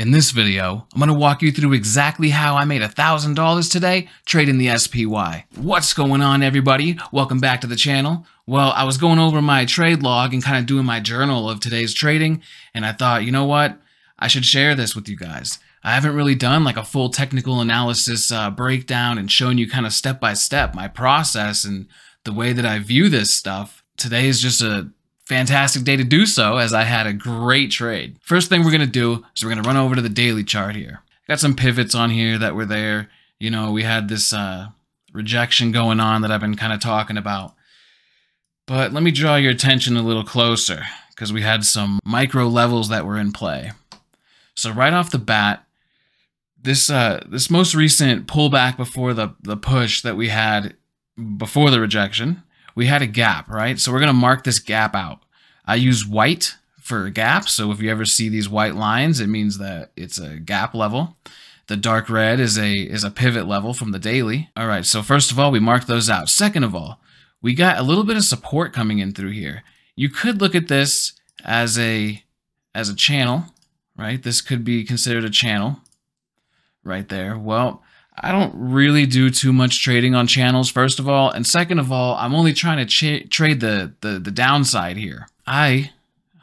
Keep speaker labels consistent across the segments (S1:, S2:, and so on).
S1: In this video, I'm going to walk you through exactly how I made $1,000 today trading the SPY. What's going on everybody? Welcome back to the channel. Well, I was going over my trade log and kind of doing my journal of today's trading, and I thought, you know what? I should share this with you guys. I haven't really done like a full technical analysis uh, breakdown and shown you kind of step by step my process and the way that I view this stuff. Today is just a fantastic day to do so as I had a great trade. First thing we're going to do is we're going to run over to the daily chart here. Got some pivots on here that were there. You know, we had this uh, rejection going on that I've been kind of talking about. But let me draw your attention a little closer because we had some micro levels that were in play. So right off the bat, this uh, this most recent pullback before the the push that we had before the rejection we had a gap, right? So we're going to mark this gap out. I use white for a gap. So if you ever see these white lines, it means that it's a gap level. The dark red is a is a pivot level from the daily. All right, so first of all, we marked those out. Second of all, we got a little bit of support coming in through here. You could look at this as a as a channel, right? This could be considered a channel right there. Well, I don't really do too much trading on channels, first of all. And second of all, I'm only trying to trade the, the, the downside here. I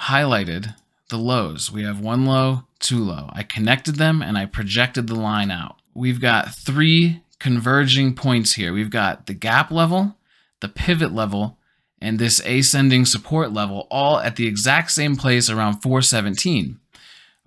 S1: highlighted the lows. We have one low, two low. I connected them and I projected the line out. We've got three converging points here. We've got the gap level, the pivot level, and this ascending support level all at the exact same place around 417.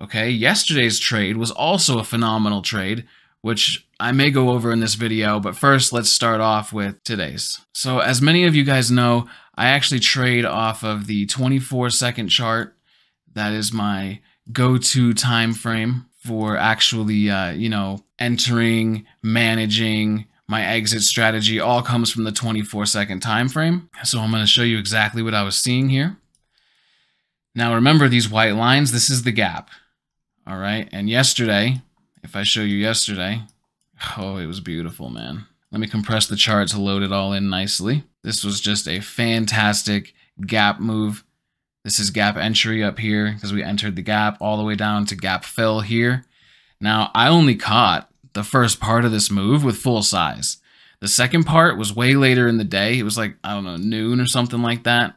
S1: Okay, yesterday's trade was also a phenomenal trade which I may go over in this video, but first let's start off with today's. So as many of you guys know, I actually trade off of the 24 second chart. That is my go-to time frame for actually, uh, you know, entering, managing, my exit strategy all comes from the 24 second time frame. So I'm going to show you exactly what I was seeing here. Now remember these white lines, this is the gap. All right, and yesterday if I show you yesterday, oh, it was beautiful, man. Let me compress the chart to load it all in nicely. This was just a fantastic gap move. This is gap entry up here because we entered the gap all the way down to gap fill here. Now, I only caught the first part of this move with full size. The second part was way later in the day. It was like, I don't know, noon or something like that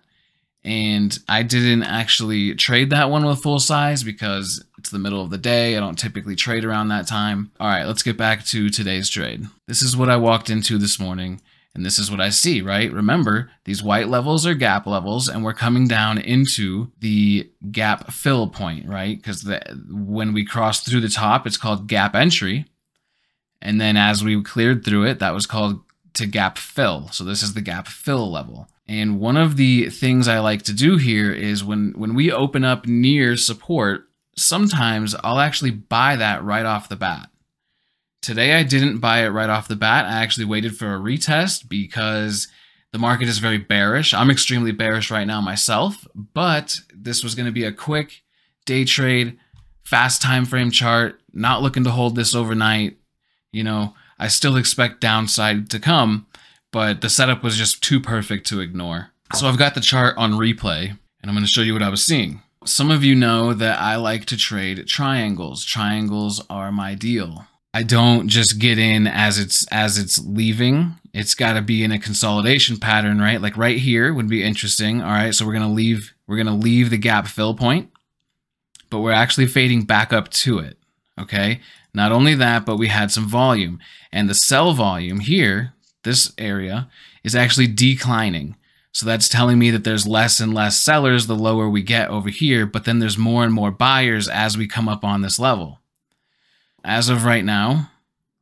S1: and I didn't actually trade that one with full size because it's the middle of the day. I don't typically trade around that time. All right, let's get back to today's trade. This is what I walked into this morning. And this is what I see, right? Remember, these white levels are gap levels, and we're coming down into the gap fill point, right? Because when we cross through the top, it's called gap entry. And then as we cleared through it, that was called to gap fill. So this is the gap fill level. And one of the things I like to do here is when, when we open up near support, sometimes I'll actually buy that right off the bat. Today I didn't buy it right off the bat. I actually waited for a retest because the market is very bearish. I'm extremely bearish right now myself, but this was going to be a quick day trade, fast time frame chart, not looking to hold this overnight. You know, I still expect downside to come, but the setup was just too perfect to ignore. So I've got the chart on replay, and I'm going to show you what I was seeing. Some of you know that I like to trade triangles. Triangles are my deal. I don't just get in as it's as it's leaving. It's got to be in a consolidation pattern, right? Like right here would be interesting. All right, so we're going to leave we're going to leave the gap fill point, but we're actually fading back up to it, okay? Not only that, but we had some volume. And the sell volume here, this area is actually declining. So that's telling me that there's less and less sellers the lower we get over here, but then there's more and more buyers as we come up on this level. As of right now,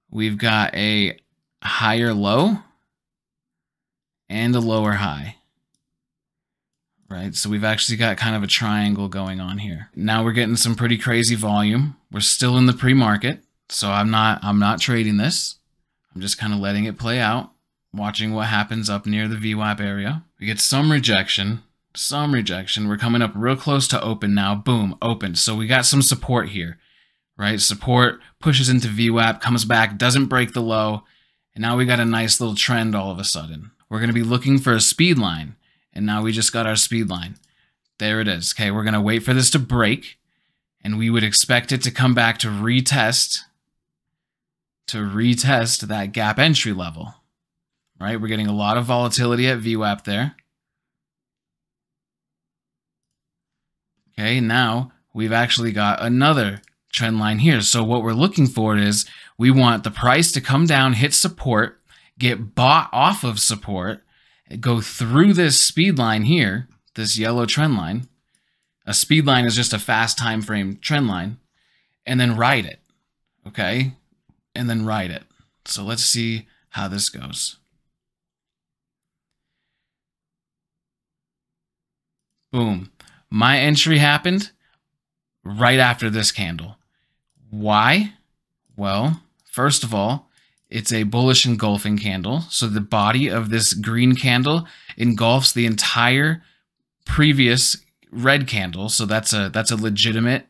S1: we've got a higher low and a lower high. Right, so we've actually got kind of a triangle going on here. Now we're getting some pretty crazy volume. We're still in the pre-market, so I'm not I'm not trading this. I'm just kind of letting it play out watching what happens up near the VWAP area. We get some rejection, some rejection. We're coming up real close to open now. Boom, open. So we got some support here, right? Support pushes into VWAP, comes back, doesn't break the low. And now we got a nice little trend all of a sudden. We're going to be looking for a speed line. And now we just got our speed line. There it is. Okay, we're going to wait for this to break. And we would expect it to come back to retest, to retest that gap entry level right? We're getting a lot of volatility at VWAP there. Okay, now we've actually got another trend line here. So what we're looking for is we want the price to come down, hit support, get bought off of support, go through this speed line here, this yellow trend line. A speed line is just a fast time frame trend line, and then ride it. Okay? And then ride it. So let's see how this goes. Boom. My entry happened right after this candle. Why? Well, first of all, it's a bullish engulfing candle. So the body of this green candle engulfs the entire previous red candle. So that's a that's a legitimate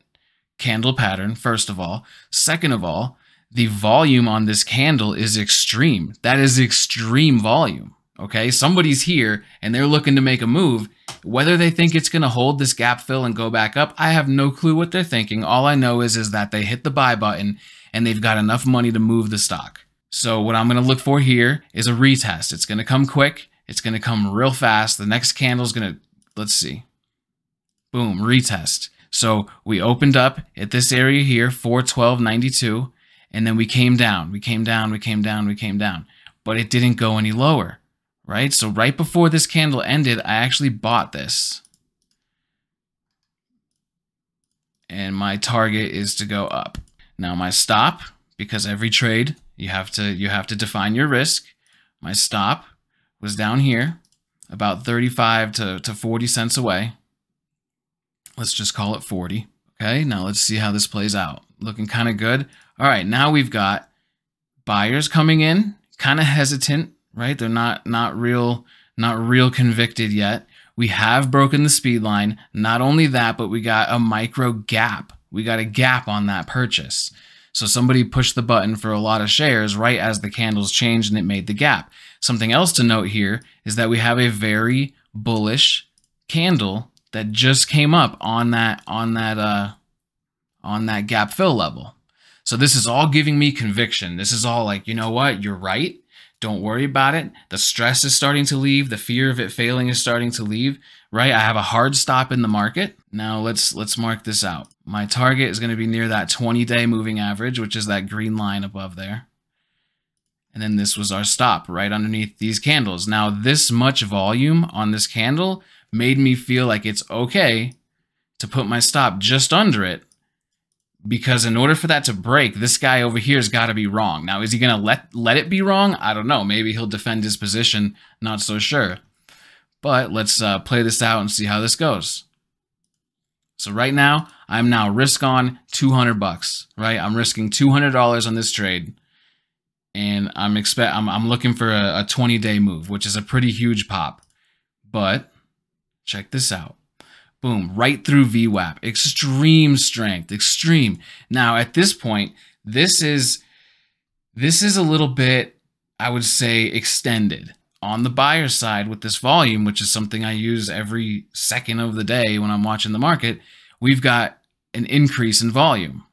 S1: candle pattern, first of all. Second of all, the volume on this candle is extreme. That is extreme volume. Okay, somebody's here and they're looking to make a move. Whether they think it's going to hold this gap fill and go back up, I have no clue what they're thinking. All I know is is that they hit the buy button and they've got enough money to move the stock. So what I'm going to look for here is a retest. It's going to come quick. It's going to come real fast. The next candle's going to let's see. Boom, retest. So we opened up at this area here, 412.92, and then we came down. We came down, we came down, we came down. But it didn't go any lower right? So right before this candle ended, I actually bought this. And my target is to go up. Now my stop, because every trade you have to you have to define your risk. My stop was down here, about 35 to, to 40 cents away. Let's just call it 40. Okay, now let's see how this plays out. Looking kind of good. All right, now we've got buyers coming in, kind of hesitant, right? They're not not real not real convicted yet. We have broken the speed line. Not only that, but we got a micro gap. We got a gap on that purchase. So somebody pushed the button for a lot of shares right as the candles changed and it made the gap. Something else to note here is that we have a very bullish candle that just came up on that on that uh on that gap fill level. So this is all giving me conviction. This is all like, you know what? You're right. Don't worry about it. The stress is starting to leave. The fear of it failing is starting to leave, right? I have a hard stop in the market. Now let's let's mark this out. My target is going to be near that 20-day moving average, which is that green line above there. And then this was our stop right underneath these candles. Now this much volume on this candle made me feel like it's okay to put my stop just under it because in order for that to break, this guy over here has got to be wrong. Now, is he going to let let it be wrong? I don't know. Maybe he'll defend his position. Not so sure. But let's uh, play this out and see how this goes. So right now, I'm now risk on 200 bucks, right? I'm risking $200 on this trade. And I'm expect I'm, I'm looking for a, a 20 day move, which is a pretty huge pop. But check this out. Boom, right through VWAP. Extreme strength, extreme. Now, at this point, this is this is a little bit, I would say, extended on the buyer side with this volume, which is something I use every second of the day when I'm watching the market, we've got an increase in volume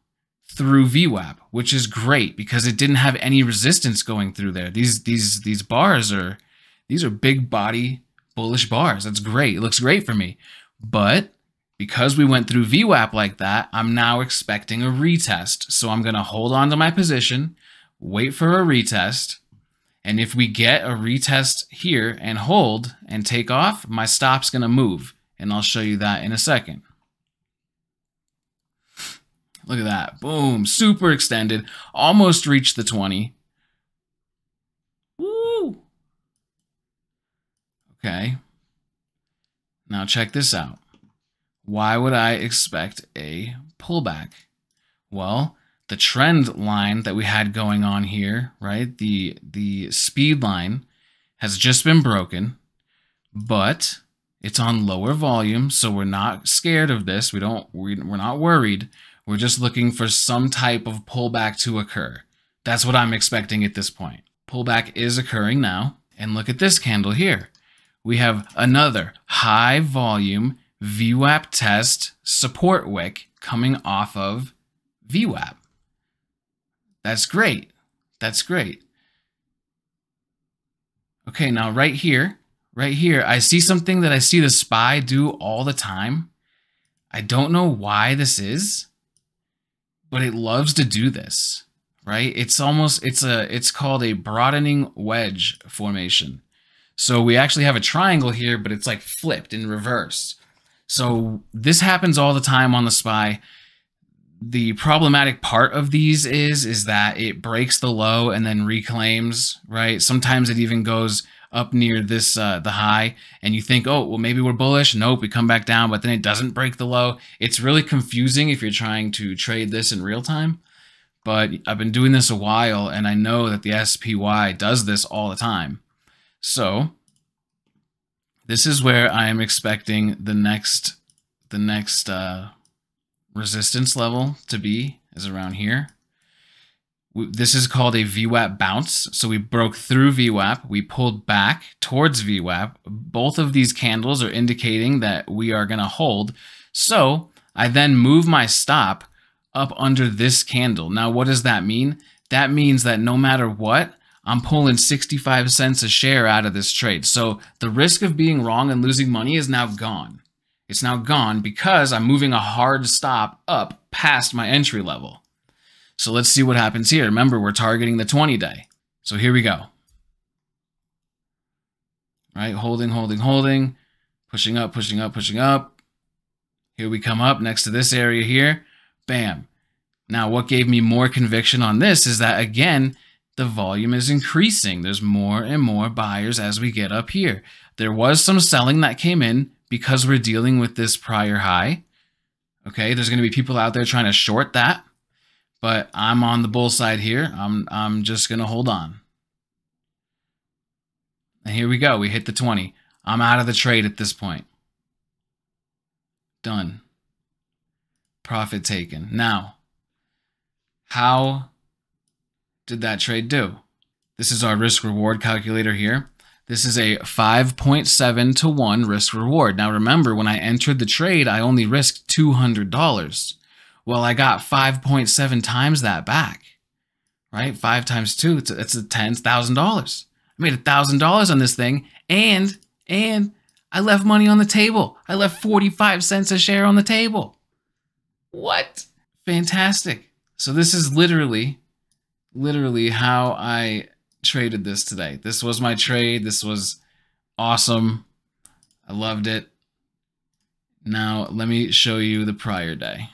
S1: through VWAP, which is great because it didn't have any resistance going through there. These these these bars are these are big body bullish bars. That's great. It looks great for me. But because we went through VWAP like that, I'm now expecting a retest. So I'm going to hold on to my position, wait for a retest. And if we get a retest here and hold and take off, my stop's going to move. And I'll show you that in a second. Look at that. Boom. Super extended. Almost reached the 20. Woo. Okay. Now check this out. Why would I expect a pullback? Well, the trend line that we had going on here, right? The the speed line has just been broken, but it's on lower volume, so we're not scared of this. We don't we, we're not worried. We're just looking for some type of pullback to occur. That's what I'm expecting at this point. Pullback is occurring now, and look at this candle here we have another high volume VWAP test support wick coming off of VWAP. That's great. That's great. Okay, now right here, right here, I see something that I see the spy do all the time. I don't know why this is, but it loves to do this, right? It's almost, it's a, it's called a broadening wedge formation. So we actually have a triangle here, but it's like flipped and reversed. So this happens all the time on the SPY. The problematic part of these is, is that it breaks the low and then reclaims, right? Sometimes it even goes up near this, uh, the high and you think, oh, well, maybe we're bullish. Nope, we come back down, but then it doesn't break the low. It's really confusing if you're trying to trade this in real time but I've been doing this a while and I know that the SPY does this all the time. So this is where I am expecting the next the next uh, resistance level to be is around here. This is called a VWAP bounce. So we broke through VWAP, we pulled back towards VWAP. Both of these candles are indicating that we are going to hold. So I then move my stop up under this candle. Now, what does that mean? That means that no matter what, I'm pulling 65 cents a share out of this trade. So the risk of being wrong and losing money is now gone. It's now gone because I'm moving a hard stop up past my entry level. So let's see what happens here. Remember, we're targeting the 20 day. So here we go. Right, holding, holding, holding, pushing up, pushing up, pushing up. Here we come up next to this area here. Bam. Now, what gave me more conviction on this is that, again, the volume is increasing. There's more and more buyers as we get up here. There was some selling that came in because we're dealing with this prior high. Okay, there's going to be people out there trying to short that, but I'm on the bull side here. I'm I'm just going to hold on. And here we go. We hit the 20. I'm out of the trade at this point. Done. Profit taken. Now, how did that trade do? This is our risk reward calculator here. This is a 5.7 to 1 risk reward. Now remember, when I entered the trade, I only risked $200. Well, I got 5.7 times that back, right? 5 times 2, it's, it's $10,000. I made $1,000 on this thing, and, and I left money on the table. I left 45 cents a share on the table. What? Fantastic. So this is literally literally how I traded this today. This was my trade. This was awesome. I loved it. Now, let me show you the prior day.